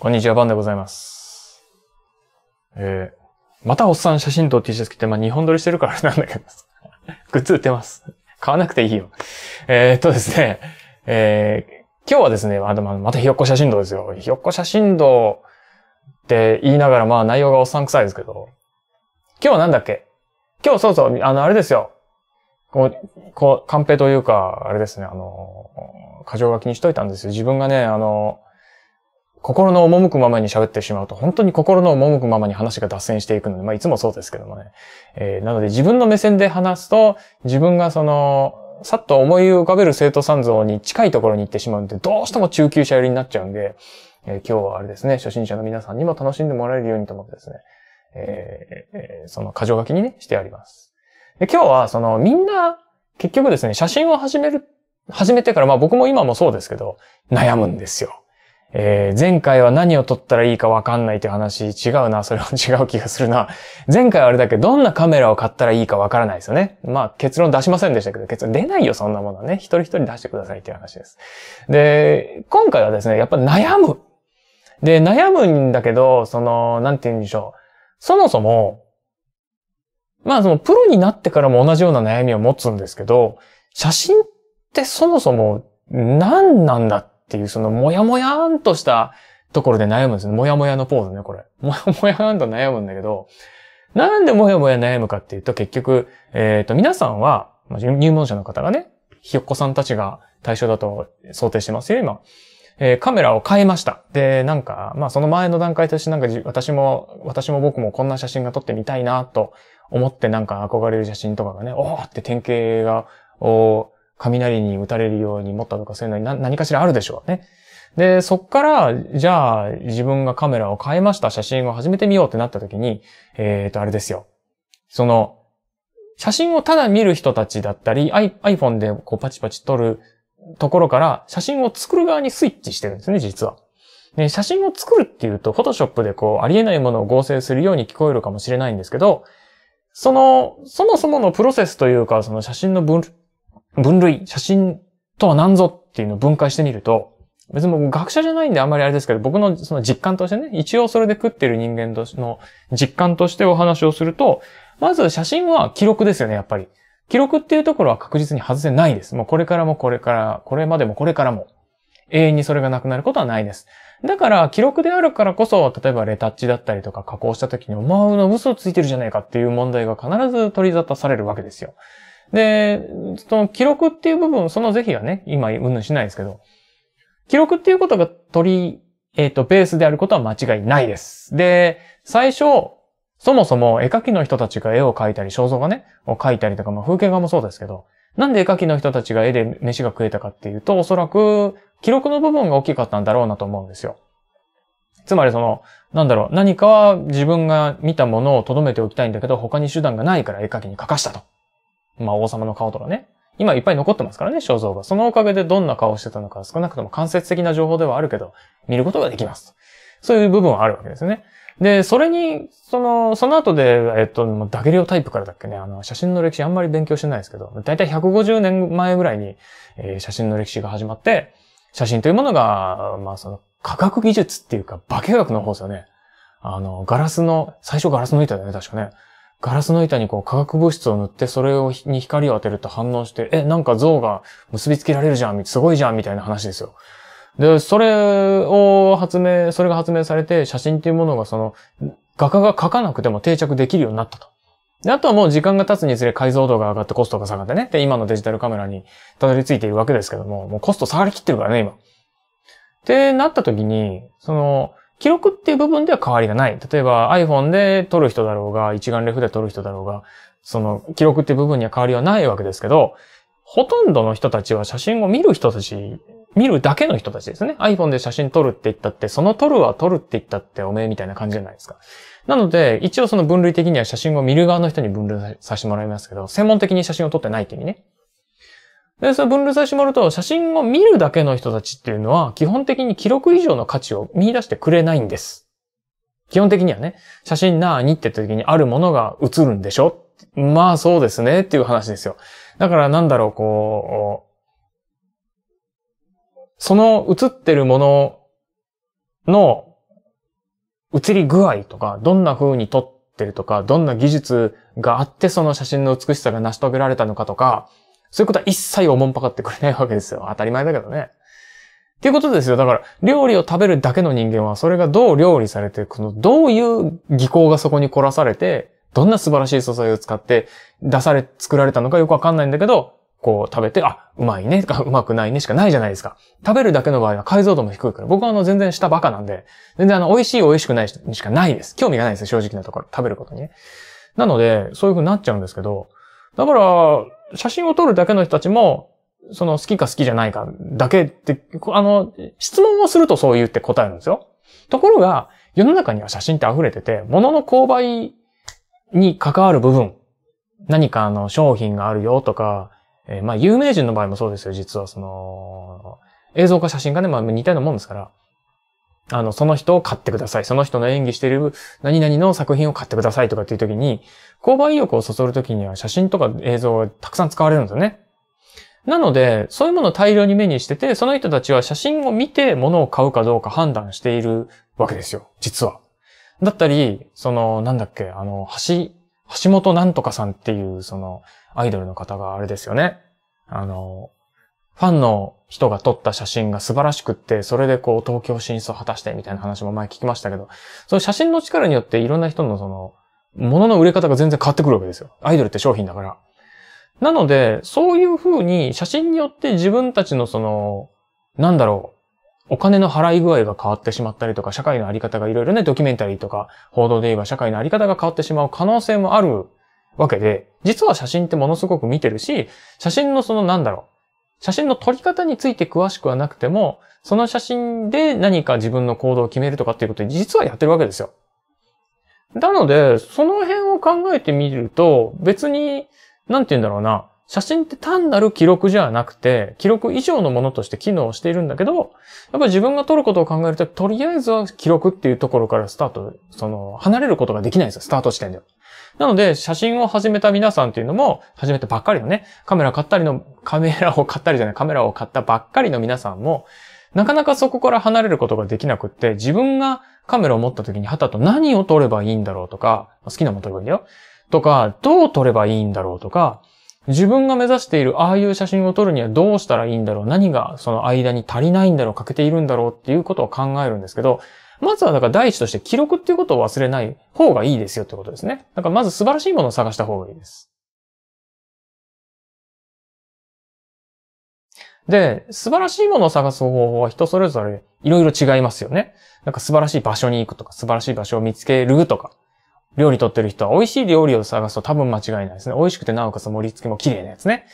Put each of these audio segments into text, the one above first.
こんにちは、バンでございます。えー、またおっさん写真と T シャツ着て、まあ、日本撮りしてるからなんだけど、グッズ売ってます。買わなくていいよ。えー、っとですね、えー、今日はですね、まあ、またひよっこ写真堂ですよ。ひよっこ写真堂って言いながら、まあ、内容がおっさん臭いですけど、今日はなんだっけ今日そうそう、あの、あれですよ。こう、こう、カンペというか、あれですね、あの、過剰書きにしといたんですよ。自分がね、あの、心の赴くままに喋ってしまうと、本当に心の赴くままに話が脱線していくので、まあいつもそうですけどもね。えー、なので自分の目線で話すと、自分がその、さっと思い浮かべる生徒さん像に近いところに行ってしまうんで、どうしても中級者寄りになっちゃうんで、えー、今日はあれですね、初心者の皆さんにも楽しんでもらえるようにと思ってですね、えー、その箇条書きにね、してあります。で今日は、その、みんな、結局ですね、写真を始める、始めてから、まあ僕も今もそうですけど、悩むんですよ。えー、前回は何を取ったらいいかわかんないって話、違うな、それは違う気がするな。前回はあれだけど、どんなカメラを買ったらいいかわからないですよね。まあ結論出しませんでしたけど、結論出ないよ、そんなものはね。一人一人出してくださいっていう話です。で、今回はですね、やっぱ悩む。で、悩むんだけど、その、なんて言うんでしょう。そもそも、まあそのプロになってからも同じような悩みを持つんですけど、写真ってそもそも何なんだっていう、そのもやもやーんとしたところで悩むんですね。もやもやのポーズね、これ。もやもやーんと悩むんだけど、なんでもやもや悩むかっていうと、結局、えっ、ー、と、皆さんは、入門者の方がね、ひよっこさんたちが対象だと想定してますよ、今。えー、カメラを変えました。で、なんか、まあその前の段階としてなんか私も、私も僕もこんな写真が撮ってみたいなと思ってなんか憧れる写真とかがね、おーって典型が、お雷に打たれるように持ったとかそういうのに何かしらあるでしょうね。で、そっから、じゃあ自分がカメラを変えました、写真を始めてみようってなった時に、えっ、ー、と、あれですよ。その、写真をただ見る人たちだったり、iPhone でこうパチパチ撮るところから、写真を作る側にスイッチしてるんですね、実は。で、写真を作るっていうと、Photoshop でこう、ありえないものを合成するように聞こえるかもしれないんですけど、その、そもそものプロセスというか、その写真の分分類、写真とは何ぞっていうのを分解してみると、別に僕学者じゃないんであんまりあれですけど、僕のその実感としてね、一応それで食ってる人間としての実感としてお話をすると、まず写真は記録ですよね、やっぱり。記録っていうところは確実に外せないです。もうこれからもこれから、これまでもこれからも。永遠にそれがなくなることはないです。だから、記録であるからこそ、例えばレタッチだったりとか加工した時に、お前の嘘ついてるじゃないかっていう問題が必ず取り沙汰されるわけですよ。で、その記録っていう部分、その是非はね、今、うんぬんしないですけど、記録っていうことが取り、えっ、ー、と、ベースであることは間違いないです。で、最初、そもそも絵描きの人たちが絵を描いたり、肖像画ね、を描いたりとか、まあ風景画もそうですけど、なんで絵描きの人たちが絵で飯が食えたかっていうと、おそらく記録の部分が大きかったんだろうなと思うんですよ。つまりその、なんだろう、何か自分が見たものを留めておきたいんだけど、他に手段がないから絵描きに書かしたと。まあ王様の顔とかね。今いっぱい残ってますからね、肖像が。そのおかげでどんな顔してたのか少なくとも間接的な情報ではあるけど、見ることができます。そういう部分はあるわけですね。で、それに、その、その後で、えっと、ダゲリオタイプからだっけね、あの、写真の歴史あんまり勉強してないですけど、だいたい150年前ぐらいに、えー、写真の歴史が始まって、写真というものが、まあその、科学技術っていうか、化学の方ですよね。あの、ガラスの、最初ガラスの板だよね、確かね。ガラスの板にこう化学物質を塗ってそれをに光を当てると反応して、え、なんか像が結びつけられるじゃん、すごいじゃん、みたいな話ですよ。で、それを発明、それが発明されて写真っていうものがその画家が描かなくても定着できるようになったと。で、あとはもう時間が経つにつれ解像度が上がってコストが下がってね。で、今のデジタルカメラにたどり着いているわけですけども、もうコスト下がりきってるからね、今。ってなった時に、その、記録っていう部分では変わりがない。例えば iPhone で撮る人だろうが、一眼レフで撮る人だろうが、その記録っていう部分には変わりはないわけですけど、ほとんどの人たちは写真を見る人たち、見るだけの人たちですね。iPhone で写真撮るって言ったって、その撮るは撮るって言ったっておめえみたいな感じじゃないですか。なので、一応その分類的には写真を見る側の人に分類させてもらいますけど、専門的に写真を撮ってないって意味ね。で、それ分類させてもらうと、写真を見るだけの人たちっていうのは、基本的に記録以上の価値を見出してくれないんです。基本的にはね、写真なーにって時にあるものが映るんでしょまあそうですねっていう話ですよ。だからなんだろう、こう、その映ってるものの映り具合とか、どんな風に撮ってるとか、どんな技術があってその写真の美しさが成し遂げられたのかとか、そういうことは一切おもんぱかってくれないわけですよ。当たり前だけどね。っていうことですよ。だから、料理を食べるだけの人間は、それがどう料理されて、この、どういう技巧がそこに凝らされて、どんな素晴らしい素材を使って、出され、作られたのかよくわかんないんだけど、こう食べて、あ、うまいねとか、うまくないねしかないじゃないですか。食べるだけの場合は解像度も低いから、僕はあの全然下バカなんで、全然あの美味しい美味しくないにしかないです。興味がないです正直なところ。食べることにね。なので、そういう風になっちゃうんですけど、だから、写真を撮るだけの人たちも、その好きか好きじゃないかだけって、あの、質問をするとそう言って答えるんですよ。ところが、世の中には写真って溢れてて、物の購買に関わる部分、何かあの商品があるよとか、えー、まあ有名人の場合もそうですよ、実はその、映像か写真かね、まあ似たようなもんですから、あの、その人を買ってください。その人の演技している何々の作品を買ってくださいとかっていう時に、購買意欲をそそる時には写真とか映像がたくさん使われるんですよね。なので、そういうものを大量に目にしてて、その人たちは写真を見て物を買うかどうか判断しているわけですよ。実は。だったり、その、なんだっけ、あの、橋、橋本なんとかさんっていう、その、アイドルの方があれですよね。あの、ファンの人が撮った写真が素晴らしくって、それでこう東京進出を果たしてみたいな話も前聞きましたけど、その写真の力によっていろんな人のその、のの売れ方が全然変わってくるわけですよ。アイドルって商品だから。なので、そういう風に写真によって自分たちのその、なんだろう、お金の払い具合が変わってしまったりとか、社会のあり方がいろいろね、ドキュメンタリーとか、報道で言えば社会のあり方が変わってしまう可能性もあるわけで、実は写真ってものすごく見てるし、写真のそのなんだろう、写真の撮り方について詳しくはなくても、その写真で何か自分の行動を決めるとかっていうことで実はやってるわけですよ。なので、その辺を考えてみると、別に、なんて言うんだろうな。写真って単なる記録じゃなくて、記録以上のものとして機能しているんだけど、やっぱり自分が撮ることを考えると、とりあえずは記録っていうところからスタート、その、離れることができないんですよ、スタート地点では。なので、写真を始めた皆さんっていうのも、始めてばっかりのね、カメラ買ったりの、カメラを買ったりじゃない、カメラを買ったばっかりの皆さんも、なかなかそこから離れることができなくって、自分がカメラを持った時に、はたと何を撮ればいいんだろうとか、好きなもの撮ればいいんだよ。とか、どう撮ればいいんだろうとか、自分が目指しているああいう写真を撮るにはどうしたらいいんだろう何がその間に足りないんだろう欠けているんだろうっていうことを考えるんですけど、まずはだから第一として記録っていうことを忘れない方がいいですよってことですね。だからまず素晴らしいものを探した方がいいです。で、素晴らしいものを探す方法は人それぞれいろいろ違いますよね。なんか素晴らしい場所に行くとか、素晴らしい場所を見つけるとか、料理取ってる人は美味しい料理を探すと多分間違いないですね。美味しくてなおかつ盛り付けも綺麗なやつね。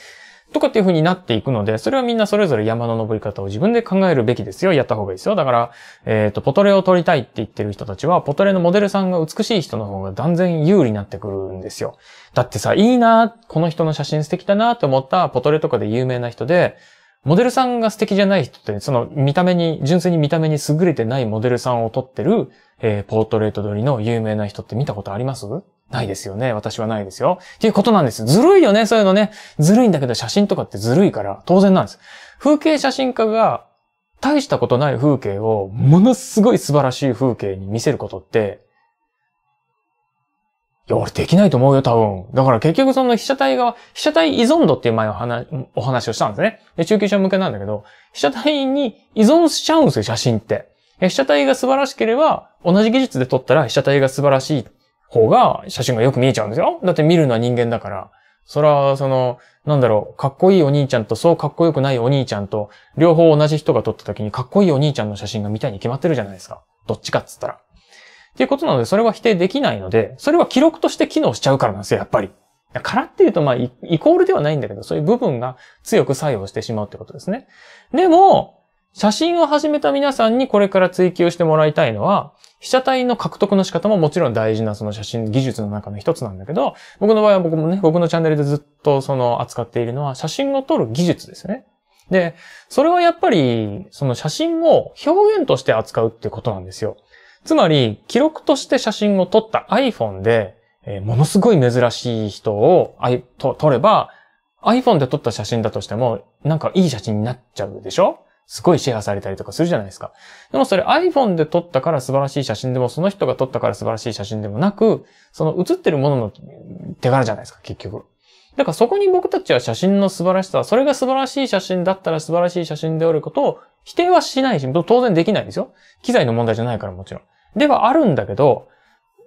とかっていう風になっていくので、それはみんなそれぞれ山の登り方を自分で考えるべきですよ。やった方がいいですよ。だから、えっ、ー、と、ポトレを撮りたいって言ってる人たちは、ポトレのモデルさんが美しい人の方が断然有利になってくるんですよ。だってさ、いいなこの人の写真素敵だなって思ったポトレとかで有名な人で、モデルさんが素敵じゃない人って、その見た目に、純粋に見た目に優れてないモデルさんを撮ってる、えー、ポートレート撮りの有名な人って見たことありますないですよね。私はないですよ。っていうことなんです。ずるいよね、そういうのね。ずるいんだけど写真とかってずるいから当然なんです。風景写真家が大したことない風景をものすごい素晴らしい風景に見せることっていや、俺できないと思うよ、多分。だから結局その被写体が、被写体依存度っていう前の話、お話をしたんですね。で、中級者向けなんだけど、被写体に依存しちゃうんですよ、写真って。被写体が素晴らしければ、同じ技術で撮ったら被写体が素晴らしい方が写真がよく見えちゃうんですよ。だって見るのは人間だから。そら、その、なんだろう、かっこいいお兄ちゃんとそうかっこよくないお兄ちゃんと、両方同じ人が撮った時にかっこいいお兄ちゃんの写真が見たいに決まってるじゃないですか。どっちかっつったら。っていうことなので、それは否定できないので、それは記録として機能しちゃうからなんですよ、やっぱり。からっていうと、まあ、イコールではないんだけど、そういう部分が強く作用してしまうってことですね。でも、写真を始めた皆さんにこれから追求してもらいたいのは、被写体の獲得の仕方ももちろん大事なその写真技術の中の一つなんだけど、僕の場合は僕もね、僕のチャンネルでずっとその扱っているのは写真を撮る技術ですね。で、それはやっぱり、その写真を表現として扱うってことなんですよ。つまり、記録として写真を撮った iPhone で、えー、ものすごい珍しい人をあいと撮れば、iPhone で撮った写真だとしても、なんかいい写真になっちゃうでしょすごいシェアされたりとかするじゃないですか。でもそれ iPhone で撮ったから素晴らしい写真でも、その人が撮ったから素晴らしい写真でもなく、その写ってるものの手柄じゃないですか、結局。だからそこに僕たちは写真の素晴らしさ、それが素晴らしい写真だったら素晴らしい写真であることを否定はしないし、当然できないですよ。機材の問題じゃないからもちろん。ではあるんだけど、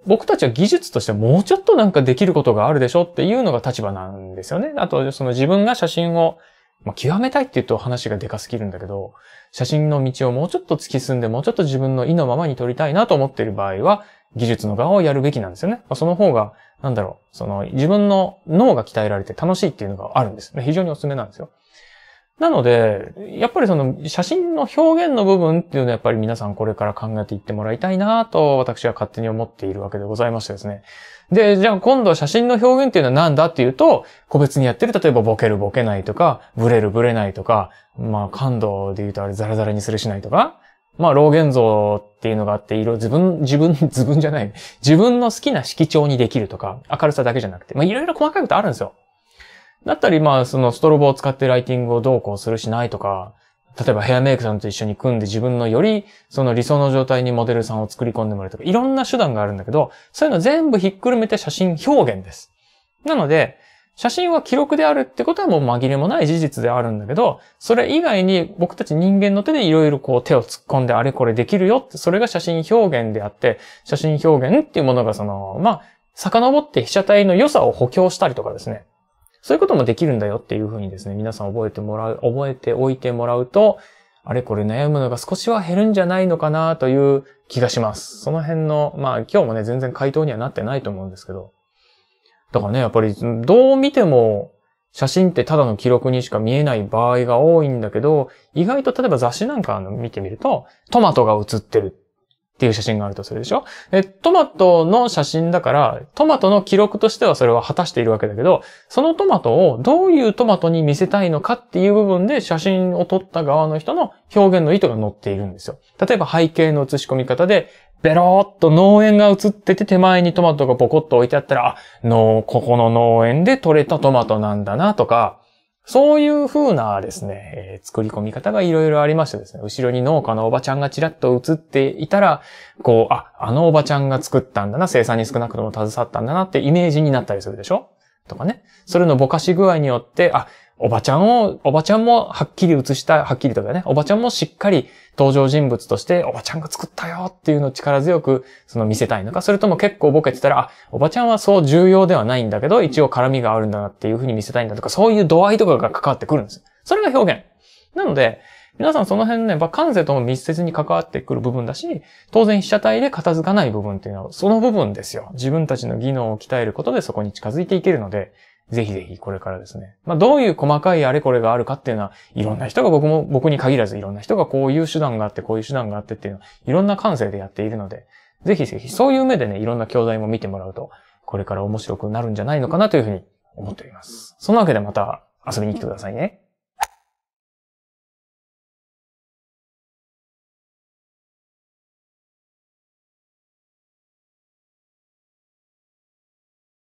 僕たちは技術としてもうちょっとなんかできることがあるでしょっていうのが立場なんですよね。あと、その自分が写真を、まあ、極めたいって言うと話がでかすぎるんだけど、写真の道をもうちょっと突き進んで、もうちょっと自分の意のままに撮りたいなと思っている場合は、技術の側をやるべきなんですよね。まあ、その方が、なんだろう、その自分の脳が鍛えられて楽しいっていうのがあるんです、あ、非常におすすめなんですよ。なので、やっぱりその写真の表現の部分っていうのはやっぱり皆さんこれから考えていってもらいたいなと私は勝手に思っているわけでございましてですね。で、じゃあ今度は写真の表現っていうのは何だっていうと、個別にやってる、例えばボケるボケないとか、ブレるブレないとか、まあ感度で言うとあれザラザラにするしないとか、まあ、老現像っていうのがあって、色、自分、自分、自分じゃない。自分の好きな色調にできるとか、明るさだけじゃなくて、まあ、いろいろ細かいことあるんですよ。だったり、まあ、そのストロボを使ってライティングをどうこうするしないとか、例えばヘアメイクさんと一緒に組んで自分のよりその理想の状態にモデルさんを作り込んでもらうとか、いろんな手段があるんだけど、そういうの全部ひっくるめて写真表現です。なので、写真は記録であるってことはもう紛れもない事実であるんだけど、それ以外に僕たち人間の手でいろいろこう手を突っ込んであれこれできるよって、それが写真表現であって、写真表現っていうものがその、まあ、遡って被写体の良さを補強したりとかですね。そういうこともできるんだよっていうふうにですね、皆さん覚えてもらう、覚えておいてもらうと、あれこれ悩むのが少しは減るんじゃないのかなという気がします。その辺の、まあ今日もね、全然回答にはなってないと思うんですけど。だからね、やっぱりどう見ても写真ってただの記録にしか見えない場合が多いんだけど、意外と例えば雑誌なんか見てみると、トマトが写ってるっていう写真があるとするでしょで、トマトの写真だから、トマトの記録としてはそれは果たしているわけだけど、そのトマトをどういうトマトに見せたいのかっていう部分で写真を撮った側の人の表現の意図が載っているんですよ。例えば背景の写し込み方で、ベローっと農園が映ってて手前にトマトがボコッと置いてあったら、あ、の、ここの農園で採れたトマトなんだなとか、そういう風なですね、えー、作り込み方がいろいろありましてですね、後ろに農家のおばちゃんがちらっと映っていたら、こう、あ、あのおばちゃんが作ったんだな、生産に少なくとも携わったんだなってイメージになったりするでしょとかね。それのぼかし具合によって、あ、おばちゃんを、おばちゃんもはっきり映した、はっきりとかね、おばちゃんもしっかり登場人物として、おばちゃんが作ったよっていうのを力強く、その見せたいのか、それとも結構ボケてたら、あ、おばちゃんはそう重要ではないんだけど、一応絡みがあるんだなっていうふうに見せたいんだとか、そういう度合いとかが関わってくるんです。それが表現。なので、皆さんその辺ね、まあ、感性とも密接に関わってくる部分だし、当然被写体で片付かない部分っていうのは、その部分ですよ。自分たちの技能を鍛えることでそこに近づいていけるので、ぜひぜひこれからですね。まあ、どういう細かいあれこれがあるかっていうのは、いろんな人が僕も、僕に限らずいろんな人がこういう手段があって、こういう手段があってっていうのは、いろんな感性でやっているので、ぜひぜひそういう目でね、いろんな教材も見てもらうと、これから面白くなるんじゃないのかなというふうに思っております。そんなわけでまた遊びに来てくださいね。